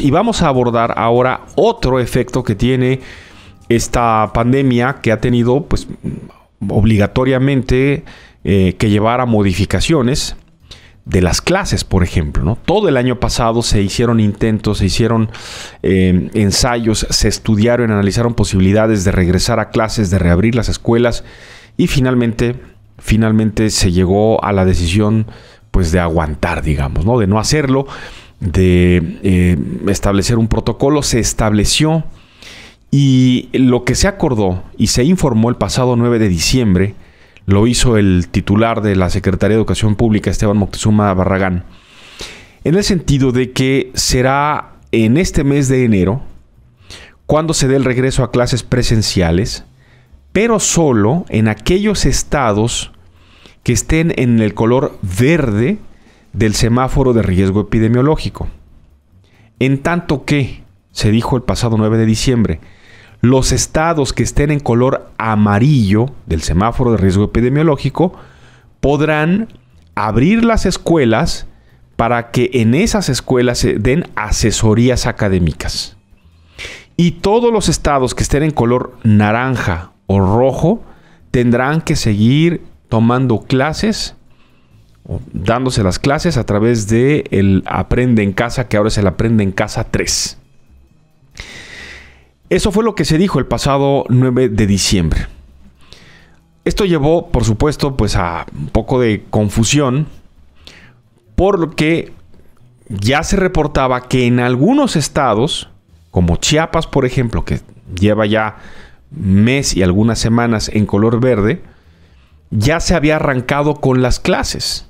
Y vamos a abordar ahora otro efecto que tiene esta pandemia que ha tenido pues obligatoriamente eh, que llevar a modificaciones de las clases, por ejemplo. ¿no? Todo el año pasado se hicieron intentos, se hicieron eh, ensayos, se estudiaron, analizaron posibilidades de regresar a clases, de reabrir las escuelas y finalmente, finalmente se llegó a la decisión pues de aguantar, digamos, ¿no? de no hacerlo de eh, establecer un protocolo, se estableció y lo que se acordó y se informó el pasado 9 de diciembre, lo hizo el titular de la Secretaría de Educación Pública, Esteban Moctezuma Barragán, en el sentido de que será en este mes de enero cuando se dé el regreso a clases presenciales, pero solo en aquellos estados que estén en el color verde del semáforo de riesgo epidemiológico. En tanto que, se dijo el pasado 9 de diciembre, los estados que estén en color amarillo del semáforo de riesgo epidemiológico podrán abrir las escuelas para que en esas escuelas se den asesorías académicas. Y todos los estados que estén en color naranja o rojo tendrán que seguir tomando clases dándose las clases a través de el Aprende en Casa, que ahora es el Aprende en Casa 3. Eso fue lo que se dijo el pasado 9 de diciembre. Esto llevó, por supuesto, pues a un poco de confusión, porque ya se reportaba que en algunos estados, como Chiapas, por ejemplo, que lleva ya mes y algunas semanas en color verde, ya se había arrancado con las clases.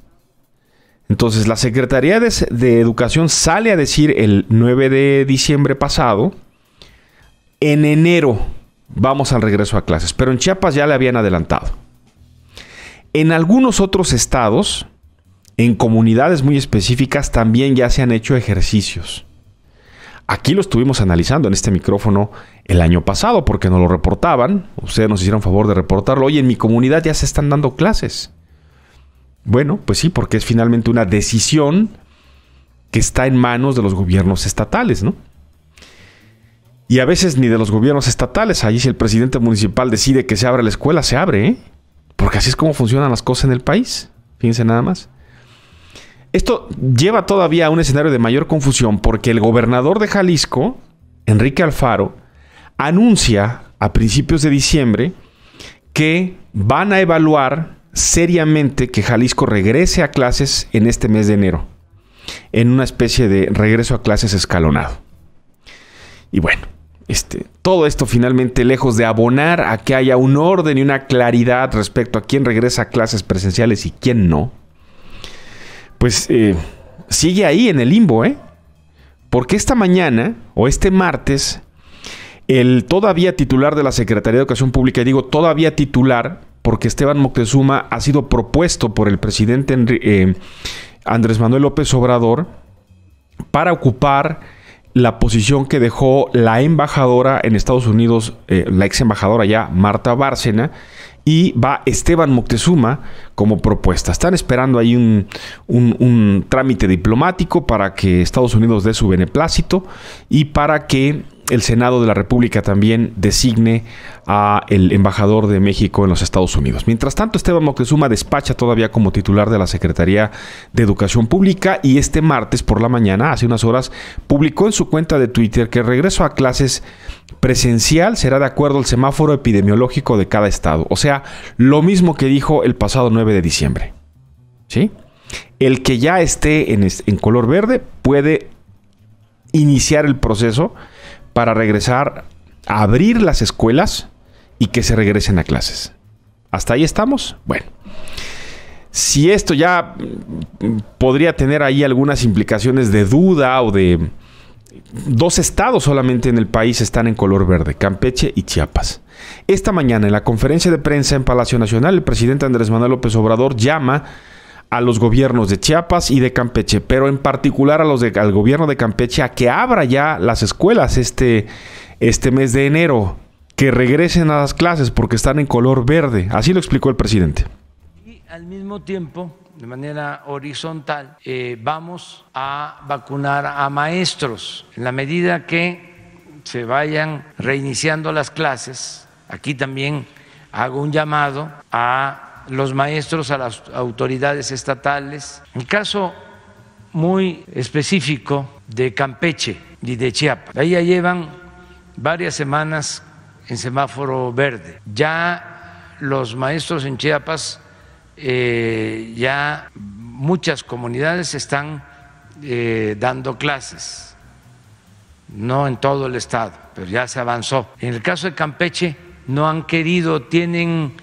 Entonces, la Secretaría de, Educación sale a decir el 9 de diciembre pasado, en enero vamos al regreso a clases, pero en Chiapas ya le habían adelantado. En algunos otros estados, en comunidades muy específicas, también ya se han hecho ejercicios. Aquí lo estuvimos analizando en este micrófono el año pasado porque nos lo reportaban, ustedes nos hicieron favor de reportarlo, y en mi comunidad ya se están dando clases. Bueno, pues sí, porque es finalmente una decisión que está en manos de los gobiernos estatales, ¿no? Y a veces ni de los gobiernos estatales. Allí si el presidente municipal decide que se abra la escuela, se abre, ¿eh? Porque así es como funcionan las cosas en el país. Fíjense nada más. Esto lleva todavía a un escenario de mayor confusión porque el gobernador de Jalisco, Enrique Alfaro, anuncia a principios de diciembre que van a evaluar seriamente que Jalisco regrese a clases en este mes de enero, en una especie de regreso a clases escalonado. Y bueno, este, todo esto finalmente lejos de abonar a que haya un orden y una claridad respecto a quién regresa a clases presenciales y quién no, pues eh, sigue ahí en el limbo, ¿eh? Porque esta mañana o este martes, el todavía titular de la Secretaría de Educación Pública, digo todavía titular, porque Esteban Moctezuma ha sido propuesto por el presidente eh, Andrés Manuel López Obrador para ocupar la posición que dejó la embajadora en Estados Unidos, eh, la ex embajadora ya, Marta Bárcena, y va Esteban Moctezuma como propuesta. Están esperando ahí un trámite diplomático para que Estados Unidos dé su beneplácito y para que el Senado de la República también designe a el embajador de México en los Estados Unidos. Mientras tanto, Esteban Moctezuma despacha todavía como titular de la Secretaría de Educación Pública y este martes por la mañana, hace unas horas, publicó en su cuenta de Twitter que el regreso a clases presencial será de acuerdo al semáforo epidemiológico de cada estado, o sea, lo mismo que dijo el pasado 9 de diciembre. ¿Sí? El que ya esté en color verde puede iniciar el proceso para regresar a abrir las escuelas y que se regresen a clases. ¿Hasta ahí estamos? Bueno. Si esto ya mm, podría tener ahí algunas implicaciones de duda o de... Dos estados solamente en el país están en color verde, Campeche y Chiapas. Esta mañana en la conferencia de prensa en Palacio Nacional, el presidente Andrés Manuel López Obrador llama a los gobiernos de Chiapas y de Campeche, pero en particular a los al gobierno de Campeche a que abra ya las escuelas este, este mes de enero, que regresen a las clases porque están en color verde. Así lo explicó el presidente. Y al mismo tiempo, de manera horizontal, eh, vamos a vacunar a maestros. En la medida que se vayan reiniciando las clases, aquí también hago un llamado a los maestros, a las autoridades estatales. El caso muy específico de Campeche y de Chiapas. Ahí ya llevan varias semanas en semáforo verde. Ya los maestros en Chiapas, eh, ya muchas comunidades están eh, dando clases, no en todo el estado, pero ya se avanzó. En el caso de Campeche no han querido, tienen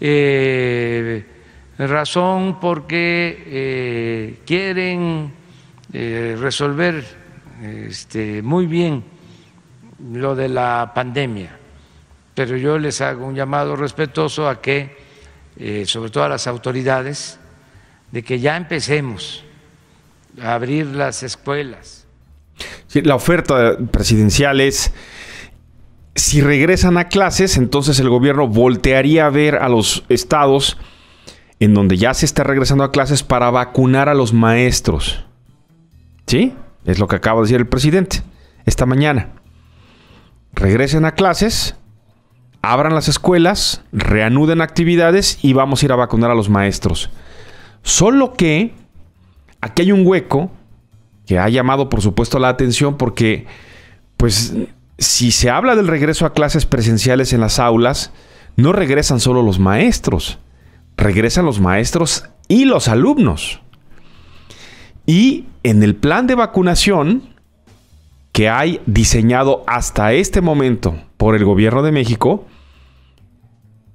eh, razón porque eh, quieren eh, resolver este, muy bien lo de la pandemia, pero yo les hago un llamado respetuoso a que, sobre todo a las autoridades, de que ya empecemos a abrir las escuelas. la oferta presidencial es si regresan a clases, entonces el gobierno voltearía a ver a los estados en donde ya se está regresando a clases para vacunar a los maestros. ¿Sí? Es lo que acaba de decir el presidente esta mañana. Regresen a clases, abran las escuelas, reanuden actividades y vamos a ir a vacunar a los maestros. Solo que aquí hay un hueco que ha llamado por supuesto la atención porque pues si se habla del regreso a clases presenciales en las aulas, no regresan solo los maestros, regresan los maestros y los alumnos. Y en el plan de vacunación que hay diseñado hasta este momento por el gobierno de México,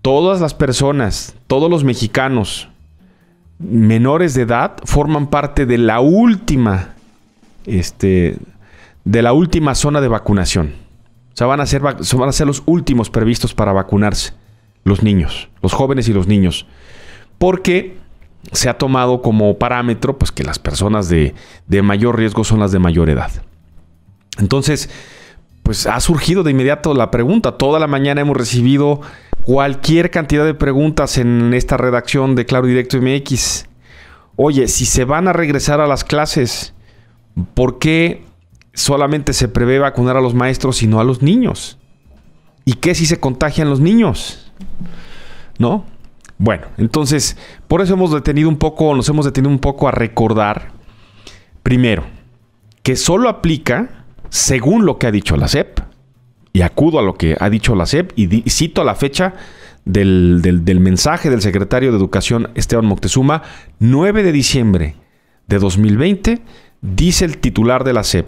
todas las personas, todos los mexicanos menores de edad forman parte de la última, este, de la última zona de vacunación. O sea, van a ser, van a ser los últimos previstos para vacunarse, los niños, los jóvenes y los niños. Porque se ha tomado como parámetro pues, que las personas de, de mayor riesgo son las de mayor edad. Entonces, pues ha surgido de inmediato la pregunta. Toda la mañana hemos recibido cualquier cantidad de preguntas en esta redacción de Claro Directo MX. Oye, si se van a regresar a las clases, ¿por qué solamente se prevé vacunar a los maestros y no a los niños. ¿Y qué si se contagian los niños? ¿No? Bueno, entonces, por eso hemos detenido un poco, nos hemos detenido un poco a recordar, primero, que solo aplica según lo que ha dicho la CEP y acudo a lo que ha dicho la CEP y, cito la fecha del, mensaje del secretario de Educación Esteban Moctezuma, 9 de diciembre de 2020, dice el titular de la CEP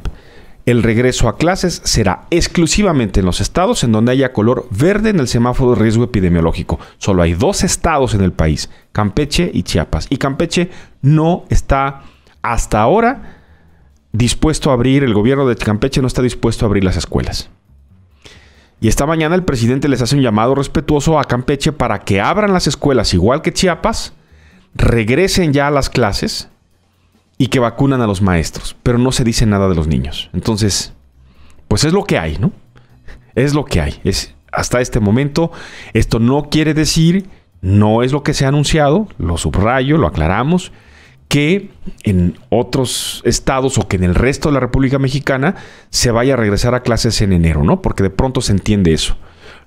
el regreso a clases será exclusivamente en los estados en donde haya color verde en el semáforo de riesgo epidemiológico. Solo hay dos estados en el país, Campeche y Chiapas. Y Campeche no está hasta ahora dispuesto a abrir, el gobierno de Campeche no está dispuesto a abrir las escuelas. Y esta mañana el presidente les hace un llamado respetuoso a Campeche para que abran las escuelas igual que Chiapas, regresen ya a las clases y que vacunan a los maestros, pero no se dice nada de los niños. Entonces, pues es lo que hay, ¿no? Es lo que hay. Es hasta este momento esto no quiere decir, no es lo que se ha anunciado, lo subrayo, lo aclaramos, que en otros estados o que en el resto de la República Mexicana se vaya a regresar a clases en enero, ¿no? Porque de pronto se entiende eso.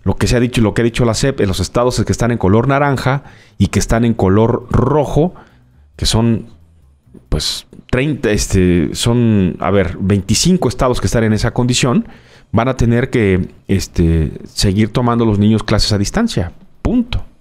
Lo que se ha dicho y lo que ha dicho la SEP en los estados que están en color naranja y que están en color rojo, que son pues 30, este, son, a ver, 25 estados que están en esa condición, van a tener que este, seguir tomando los niños clases a distancia. Punto.